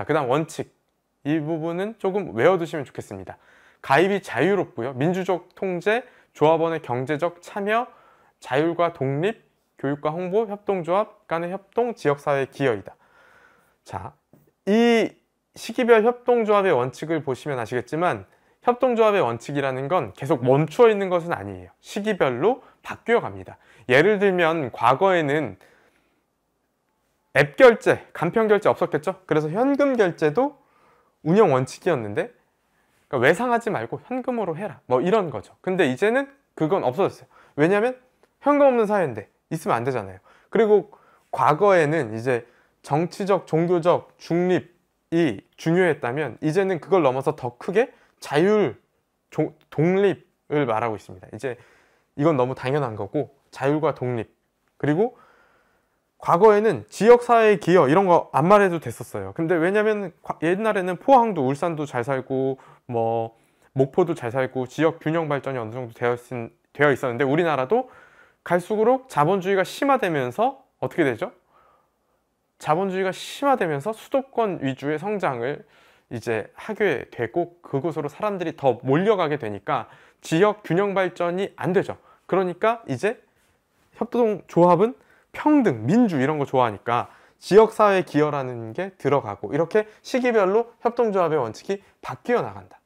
자, 그 다음 원칙. 이 부분은 조금 외워두시면 좋겠습니다. 가입이 자유롭고요. 민주적 통제, 조합원의 경제적 참여, 자율과 독립, 교육과 홍보, 협동조합 간의 협동, 지역사회 기여이다. 자, 이 시기별 협동조합의 원칙을 보시면 아시겠지만 협동조합의 원칙이라는 건 계속 멈추어 있는 것은 아니에요. 시기별로 바뀌어 갑니다. 예를 들면 과거에는 앱 결제, 간편 결제 없었겠죠? 그래서 현금 결제도 운영 원칙이었는데 그러니까 외상하지 말고 현금으로 해라 뭐 이런 거죠 근데 이제는 그건 없어졌어요 왜냐면 현금 없는 사회인데 있으면 안 되잖아요 그리고 과거에는 이제 정치적, 종교적 중립이 중요했다면 이제는 그걸 넘어서 더 크게 자율, 조, 독립을 말하고 있습니다 이제 이건 너무 당연한 거고 자율과 독립 그리고 과거에는 지역사회 기여 이런 거 안 말해도 됐었어요. 근데 왜냐면 옛날에는 포항도 울산도 잘 살고 뭐 목포도 잘 살고 지역 균형 발전이 어느 정도 되어, 있, 되어 있었는데 우리나라도 갈수록 자본주의가 심화되면서 어떻게 되죠? 자본주의가 심화되면서 수도권 위주의 성장을 이제 하게 되고 그곳으로 사람들이 더 몰려가게 되니까 지역 균형 발전이 안 되죠. 그러니까 이제 협동조합은 평등, 민주 이런 거 좋아하니까 지역사회 기여라는 게 들어가고 이렇게 시기별로 협동조합의 원칙이 바뀌어 나간다.